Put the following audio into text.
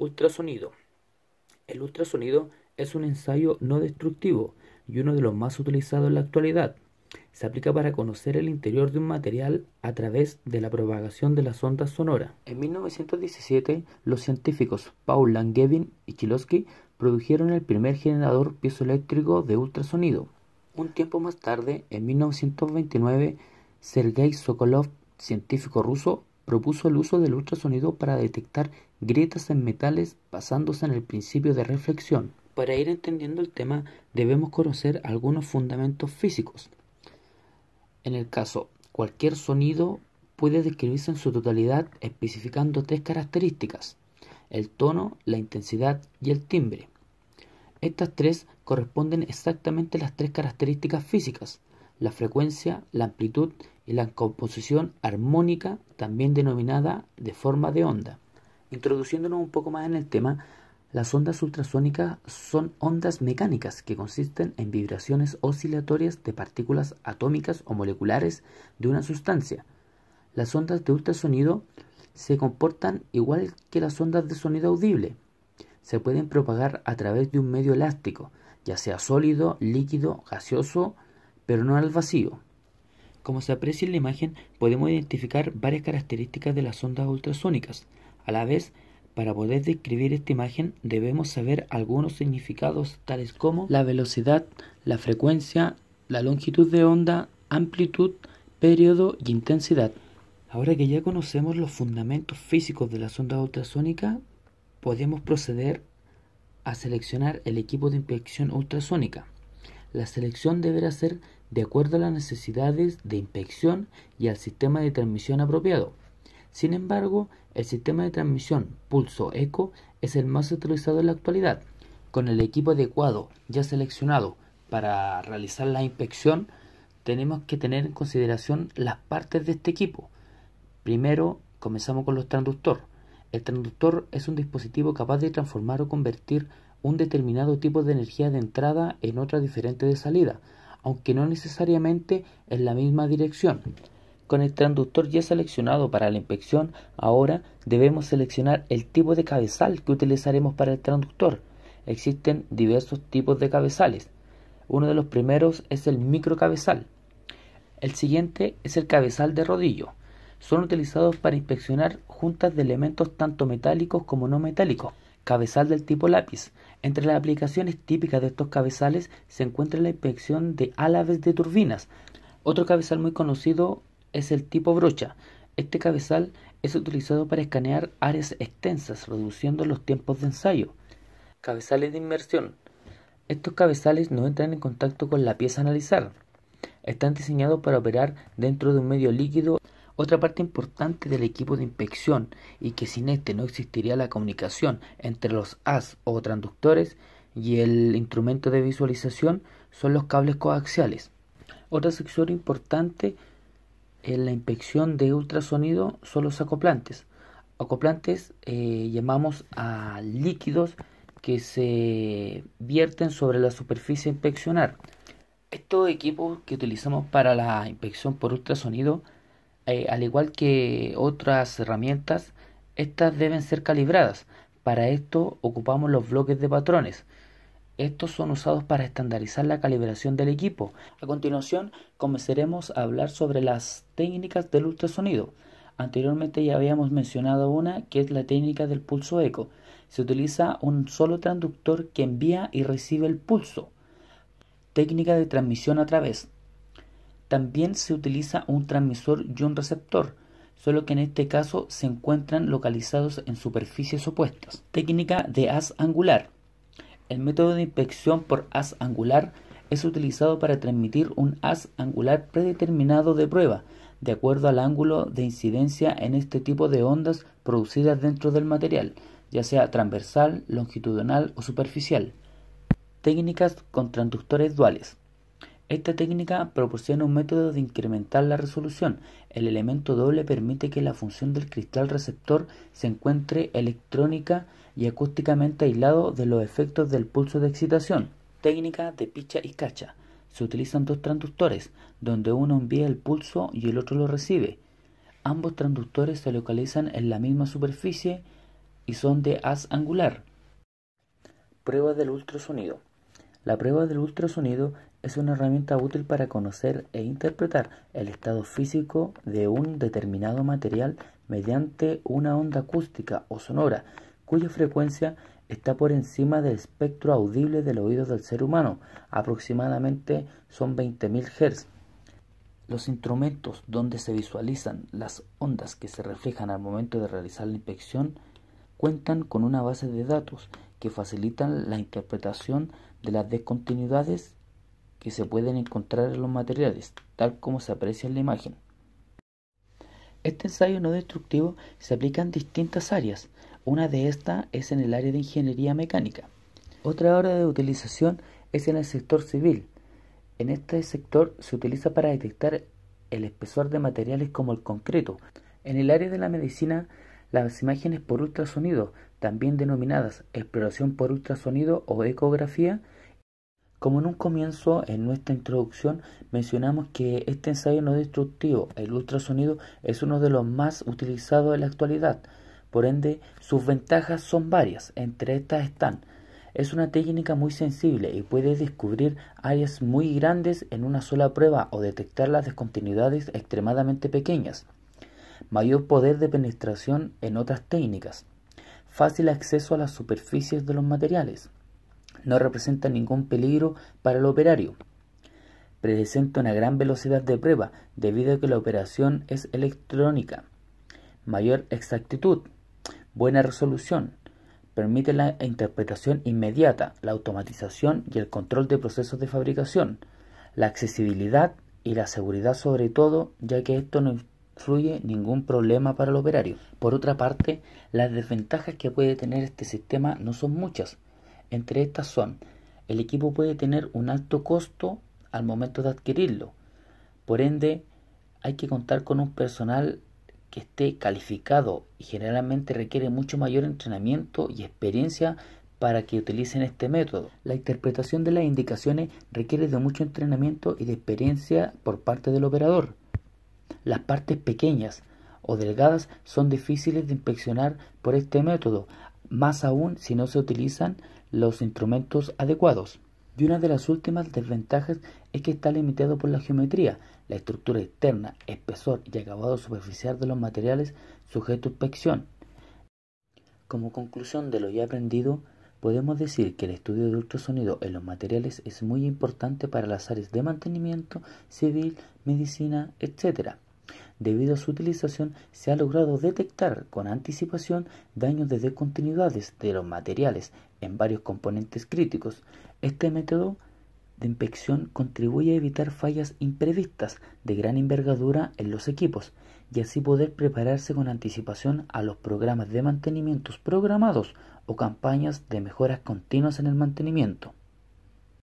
Ultrasonido. El ultrasonido es un ensayo no destructivo y uno de los más utilizados en la actualidad. Se aplica para conocer el interior de un material a través de la propagación de las ondas sonoras. En 1917, los científicos Paul Langevin y Chilosky produjeron el primer generador piezoeléctrico de ultrasonido. Un tiempo más tarde, en 1929, Sergei Sokolov, científico ruso, propuso el uso del ultrasonido para detectar grietas en metales basándose en el principio de reflexión. Para ir entendiendo el tema debemos conocer algunos fundamentos físicos. En el caso, cualquier sonido puede describirse en su totalidad especificando tres características, el tono, la intensidad y el timbre. Estas tres corresponden exactamente a las tres características físicas, la frecuencia, la amplitud y la composición armónica, también denominada de forma de onda. Introduciéndonos un poco más en el tema, las ondas ultrasónicas son ondas mecánicas que consisten en vibraciones oscilatorias de partículas atómicas o moleculares de una sustancia. Las ondas de ultrasonido se comportan igual que las ondas de sonido audible. Se pueden propagar a través de un medio elástico, ya sea sólido, líquido, gaseoso, pero no al vacío. Como se aprecia en la imagen, podemos identificar varias características de las ondas ultrasónicas. A la vez, para poder describir esta imagen debemos saber algunos significados tales como la velocidad, la frecuencia, la longitud de onda, amplitud, periodo y intensidad. Ahora que ya conocemos los fundamentos físicos de las ondas ultrasónica, podemos proceder a seleccionar el equipo de inspección ultrasónica. La selección deberá ser de acuerdo a las necesidades de inspección y al sistema de transmisión apropiado. Sin embargo, el sistema de transmisión Pulso Eco es el más utilizado en la actualidad. Con el equipo adecuado ya seleccionado para realizar la inspección, tenemos que tener en consideración las partes de este equipo. Primero, comenzamos con los transductores. El transductor es un dispositivo capaz de transformar o convertir un determinado tipo de energía de entrada en otra diferente de salida, aunque no necesariamente en la misma dirección. Con el transductor ya seleccionado para la inspección, ahora debemos seleccionar el tipo de cabezal que utilizaremos para el transductor. Existen diversos tipos de cabezales. Uno de los primeros es el microcabezal. El siguiente es el cabezal de rodillo. Son utilizados para inspeccionar juntas de elementos tanto metálicos como no metálicos. Cabezal del tipo lápiz. Entre las aplicaciones típicas de estos cabezales se encuentra la inspección de álaves de turbinas. Otro cabezal muy conocido es el tipo brocha. Este cabezal es utilizado para escanear áreas extensas, reduciendo los tiempos de ensayo. Cabezales de inmersión. Estos cabezales no entran en contacto con la pieza a analizar. Están diseñados para operar dentro de un medio líquido otra parte importante del equipo de inspección y que sin este no existiría la comunicación entre los AS o transductores y el instrumento de visualización son los cables coaxiales. Otra sección importante en la inspección de ultrasonido son los acoplantes. Acoplantes eh, llamamos a líquidos que se vierten sobre la superficie a inspeccionar. Estos equipos que utilizamos para la inspección por ultrasonido eh, al igual que otras herramientas, estas deben ser calibradas. Para esto ocupamos los bloques de patrones. Estos son usados para estandarizar la calibración del equipo. A continuación, comenzaremos a hablar sobre las técnicas del ultrasonido. Anteriormente ya habíamos mencionado una que es la técnica del pulso eco. Se utiliza un solo transductor que envía y recibe el pulso. Técnica de transmisión a través. También se utiliza un transmisor y un receptor, solo que en este caso se encuentran localizados en superficies opuestas. Técnica de haz angular. El método de inspección por haz angular es utilizado para transmitir un haz angular predeterminado de prueba, de acuerdo al ángulo de incidencia en este tipo de ondas producidas dentro del material, ya sea transversal, longitudinal o superficial. Técnicas con transductores duales. Esta técnica proporciona un método de incrementar la resolución. El elemento doble permite que la función del cristal receptor se encuentre electrónica y acústicamente aislado de los efectos del pulso de excitación. Técnica de picha y cacha. Se utilizan dos transductores, donde uno envía el pulso y el otro lo recibe. Ambos transductores se localizan en la misma superficie y son de haz angular. Prueba del ultrasonido. La prueba del ultrasonido es una herramienta útil para conocer e interpretar el estado físico de un determinado material mediante una onda acústica o sonora cuya frecuencia está por encima del espectro audible del oído del ser humano, aproximadamente son 20.000 Hz. Los instrumentos donde se visualizan las ondas que se reflejan al momento de realizar la inspección cuentan con una base de datos que facilitan la interpretación de las descontinuidades que se pueden encontrar en los materiales, tal como se aprecia en la imagen. Este ensayo no destructivo se aplica en distintas áreas. Una de estas es en el área de ingeniería mecánica. Otra área de utilización es en el sector civil. En este sector se utiliza para detectar el espesor de materiales como el concreto. En el área de la medicina, las imágenes por ultrasonido, también denominadas exploración por ultrasonido o ecografía, como en un comienzo, en nuestra introducción, mencionamos que este ensayo no destructivo, el ultrasonido, es uno de los más utilizados en la actualidad. Por ende, sus ventajas son varias. Entre estas están, es una técnica muy sensible y puede descubrir áreas muy grandes en una sola prueba o detectar las descontinuidades extremadamente pequeñas. Mayor poder de penetración en otras técnicas. Fácil acceso a las superficies de los materiales no representa ningún peligro para el operario. Presenta una gran velocidad de prueba debido a que la operación es electrónica. Mayor exactitud, buena resolución, permite la interpretación inmediata, la automatización y el control de procesos de fabricación, la accesibilidad y la seguridad sobre todo, ya que esto no influye ningún problema para el operario. Por otra parte, las desventajas que puede tener este sistema no son muchas, entre estas son, el equipo puede tener un alto costo al momento de adquirirlo, por ende hay que contar con un personal que esté calificado y generalmente requiere mucho mayor entrenamiento y experiencia para que utilicen este método. La interpretación de las indicaciones requiere de mucho entrenamiento y de experiencia por parte del operador. Las partes pequeñas o delgadas son difíciles de inspeccionar por este método, más aún si no se utilizan los instrumentos adecuados. Y una de las últimas desventajas es que está limitado por la geometría, la estructura externa, espesor y acabado superficial de los materiales sujeto a inspección. Como conclusión de lo ya aprendido, podemos decir que el estudio de ultrasonido en los materiales es muy importante para las áreas de mantenimiento, civil, medicina, etc. Debido a su utilización, se ha logrado detectar con anticipación daños de descontinuidades de los materiales en varios componentes críticos. Este método de inspección contribuye a evitar fallas imprevistas de gran envergadura en los equipos y así poder prepararse con anticipación a los programas de mantenimientos programados o campañas de mejoras continuas en el mantenimiento.